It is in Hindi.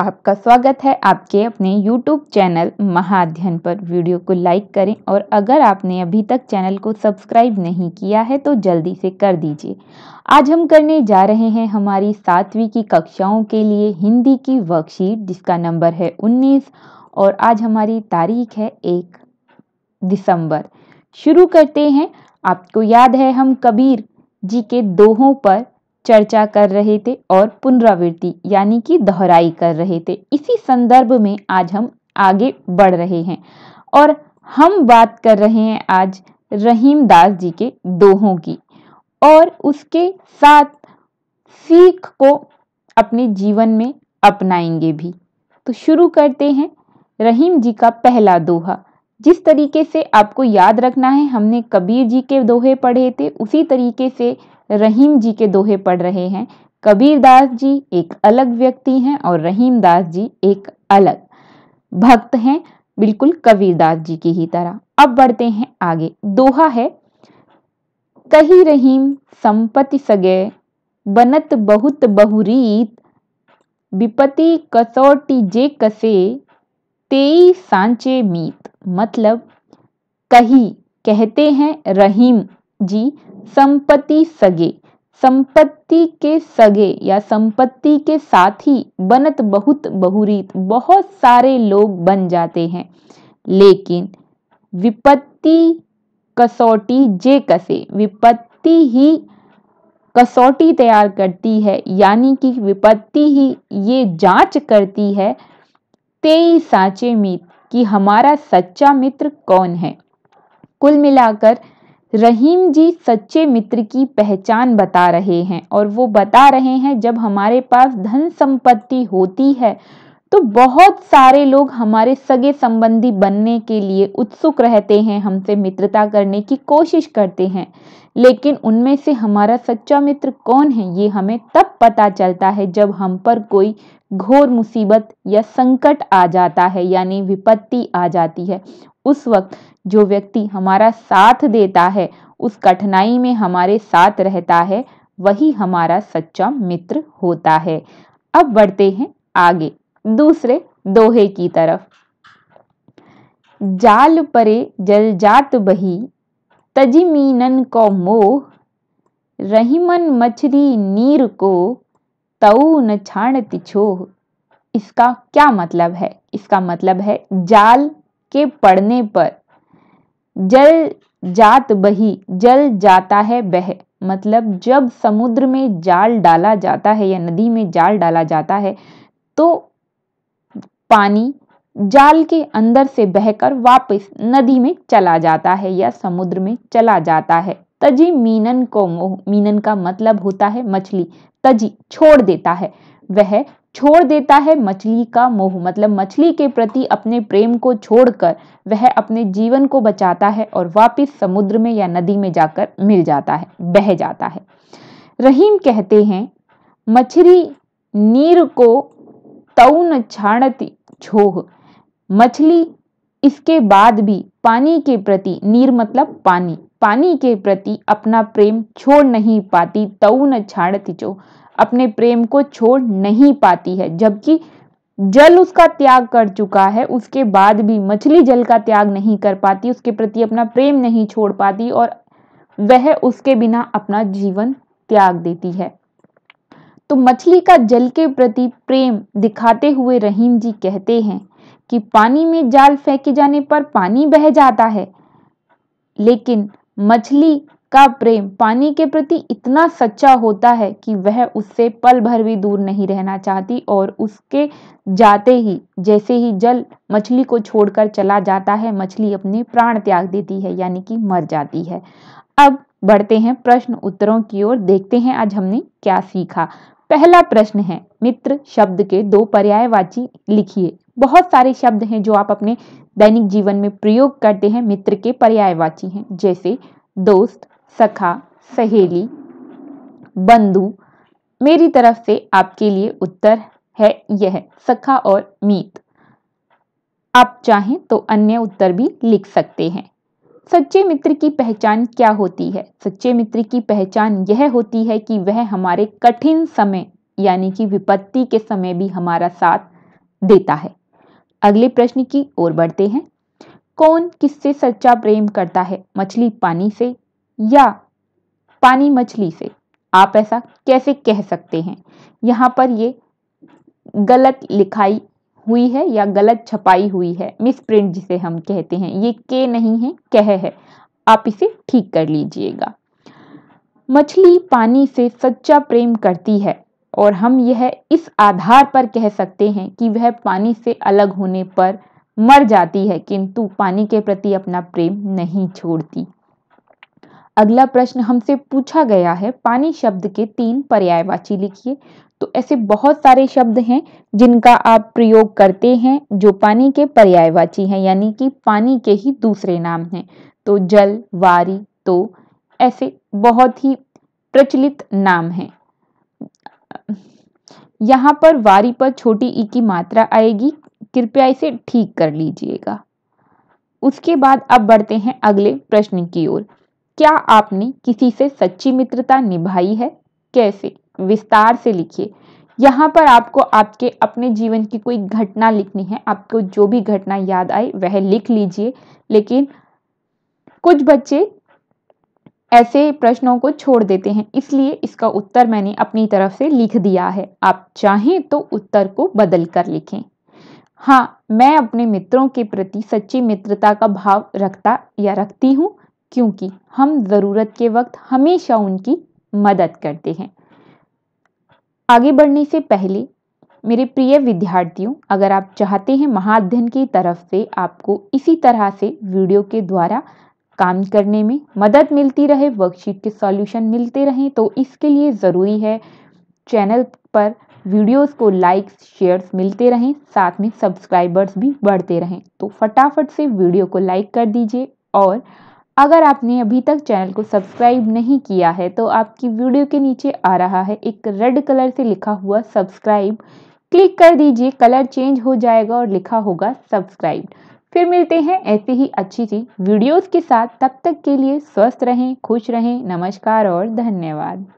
आपका स्वागत है आपके अपने YouTube चैनल महाध्ययन पर वीडियो को लाइक करें और अगर आपने अभी तक चैनल को सब्सक्राइब नहीं किया है तो जल्दी से कर दीजिए आज हम करने जा रहे हैं हमारी सातवीं की कक्षाओं के लिए हिंदी की वर्कशीट जिसका नंबर है 19 और आज हमारी तारीख है एक दिसंबर शुरू करते हैं आपको याद है हम कबीर जी के दोहों पर चर्चा कर रहे थे और पुनरावृत्ति यानी कि दोहराई कर रहे थे इसी संदर्भ में आज हम आगे बढ़ रहे हैं और हम बात कर रहे हैं आज रहीम दास जी के दोहों की और उसके साथ सीख को अपने जीवन में अपनाएंगे भी तो शुरू करते हैं रहीम जी का पहला दोहा जिस तरीके से आपको याद रखना है हमने कबीर जी के दोहे पढ़े थे उसी तरीके से रहीम जी के दोहे पढ़ रहे हैं कबीर दास जी एक अलग व्यक्ति हैं और रहीम दास जी एक अलग भक्त हैं बिल्कुल कबीर दास जी की ही तरह अब बढ़ते हैं आगे दोहा है कही रहीम संपत्ति सगे बनत बहुत बहुरीत विपति कसौटी जे कसे तेई सांचे मीत मतलब कही कहते हैं रहीम जी संपत्ति सगे संपत्ति के सगे या संपत्ति के साथ ही बनत बहुत बहुरीत बहुत सारे लोग बन जाते हैं लेकिन विपत्ति कसौटी जे कसे विपत्ति ही कसौटी तैयार करती है यानी कि विपत्ति ही ये जांच करती है तेई साचे मित्र कि हमारा सच्चा मित्र कौन है कुल मिलाकर रहीम जी सच्चे मित्र की पहचान बता रहे हैं और वो बता रहे हैं जब हमारे पास धन संपत्ति होती है तो बहुत सारे लोग हमारे सगे संबंधी बनने के लिए उत्सुक रहते हैं हमसे मित्रता करने की कोशिश करते हैं लेकिन उनमें से हमारा सच्चा मित्र कौन है ये हमें तब पता चलता है जब हम पर कोई घोर मुसीबत या संकट आ जाता है यानी विपत्ति आ जाती है उस वक्त जो व्यक्ति हमारा साथ देता है उस कठिनाई में हमारे साथ रहता है वही हमारा सच्चा मित्र होता है अब बढ़ते हैं आगे दूसरे दोहे की तरफ जाल परे जल जात बही तजिमीनन को मोह रहीमन मछरी नीर को तऊ न छाण छोह इसका क्या मतलब है इसका मतलब है जाल के पड़ने पर जल जात बही जल जाता है बह मतलब जब समुद्र में जाल डाला जाता है या नदी में जाल डाला जाता है तो पानी जाल के अंदर से बहकर वापस नदी में चला जाता है या समुद्र में चला जाता है तजी मीनन को मोह मीनन का मतलब होता है मछली तजी छोड़ देता है वह छोड़ देता है मछली का मोह मतलब मछली के प्रति अपने प्रेम को छोड़कर वह अपने जीवन को बचाता है और वापस समुद्र में या नदी में जाकर मिल जाता है बह जाता है रहीम कहते हैं मछली नीर को तौन छाणती छोह मछली इसके बाद भी पानी के प्रति नीर मतलब पानी पानी के प्रति अपना प्रेम छोड़ नहीं पाती तऊ न छाड़ती जो अपने प्रेम को छोड़ नहीं पाती है जबकि जल उसका त्याग कर चुका है उसके बाद भी मछली जल का त्याग नहीं कर पाती उसके प्रति अपना प्रेम नहीं छोड़ पाती और वह उसके बिना अपना जीवन त्याग देती है तो मछली का जल के प्रति प्रेम दिखाते हुए रहीम जी कहते हैं कि पानी में जाल फेंके जाने पर पानी बह जाता है लेकिन मछली का प्रेम पानी के प्रति इतना सच्चा होता है कि वह उससे पल भर भी दूर नहीं रहना चाहती और उसके जाते ही जैसे ही जल मछली को छोड़कर चला जाता है मछली अपने प्राण त्याग देती है यानी कि मर जाती है अब बढ़ते हैं प्रश्न उत्तरों की ओर देखते हैं आज हमने क्या सीखा पहला प्रश्न है मित्र शब्द के दो पर्यायवाची लिखिए बहुत सारे शब्द हैं जो आप अपने दैनिक जीवन में प्रयोग करते हैं मित्र के पर्यायवाची हैं जैसे दोस्त सखा सहेली बंधु मेरी तरफ से आपके लिए उत्तर है यह सखा और मीत आप चाहें तो अन्य उत्तर भी लिख सकते हैं सच्चे मित्र की पहचान क्या होती है सच्चे मित्र की पहचान यह होती है कि वह हमारे कठिन समय यानी कि विपत्ति के समय भी हमारा साथ देता है अगले प्रश्न की ओर बढ़ते हैं कौन किससे सच्चा प्रेम करता है मछली पानी से या पानी मछली से आप ऐसा कैसे कह सकते हैं यहाँ पर ये गलत लिखाई हुई है या गलत छपाई हुई है मिसप्रिंट जिसे हम कहते हैं ये के नहीं है कह है आप इसे ठीक कर लीजिएगा मछली पानी से सच्चा प्रेम करती है और हम यह इस आधार पर कह सकते हैं कि वह पानी से अलग होने पर मर जाती है किंतु पानी के प्रति अपना प्रेम नहीं छोड़ती अगला प्रश्न हमसे पूछा गया है पानी शब्द के तीन पर्यायवाची लिखिए तो ऐसे बहुत सारे शब्द हैं जिनका आप प्रयोग करते हैं जो पानी के पर्यायवाची हैं यानी कि पानी के ही दूसरे नाम हैं तो जल वारी तो ऐसे बहुत ही प्रचलित नाम हैं यहाँ पर वारी पर छोटी ई की मात्रा आएगी कृपया इसे ठीक कर लीजिएगा उसके बाद अब बढ़ते हैं अगले प्रश्न की ओर क्या आपने किसी से सच्ची मित्रता निभाई है कैसे विस्तार से लिखिए यहाँ पर आपको आपके अपने जीवन की कोई घटना लिखनी है आपको जो भी घटना याद आए वह लिख लीजिए लेकिन कुछ बच्चे ऐसे प्रश्नों को छोड़ देते हैं इसलिए इसका उत्तर मैंने अपनी तरफ से लिख दिया है आप चाहें तो उत्तर को बदल कर लिखें हाँ मैं अपने मित्रों के प्रति सच्ची मित्रता का भाव रखता या रखती हूँ क्योंकि हम ज़रूरत के वक्त हमेशा उनकी मदद करते हैं आगे बढ़ने से पहले मेरे प्रिय विद्यार्थियों अगर आप चाहते हैं महाध्यन की तरफ से आपको इसी तरह से वीडियो के द्वारा काम करने में मदद मिलती रहे वर्कशीट के सॉल्यूशन मिलते रहें तो इसके लिए ज़रूरी है चैनल पर वीडियोस को लाइक्स शेयर्स मिलते रहें साथ में सब्सक्राइबर्स भी बढ़ते रहें तो फटाफट से वीडियो को लाइक कर दीजिए और अगर आपने अभी तक चैनल को सब्सक्राइब नहीं किया है तो आपकी वीडियो के नीचे आ रहा है एक रेड कलर से लिखा हुआ सब्सक्राइब क्लिक कर दीजिए कलर चेंज हो जाएगा और लिखा होगा सब्सक्राइब फिर मिलते हैं ऐसी ही अच्छी चीज वीडियोस के साथ तब तक के लिए स्वस्थ रहें खुश रहें नमस्कार और धन्यवाद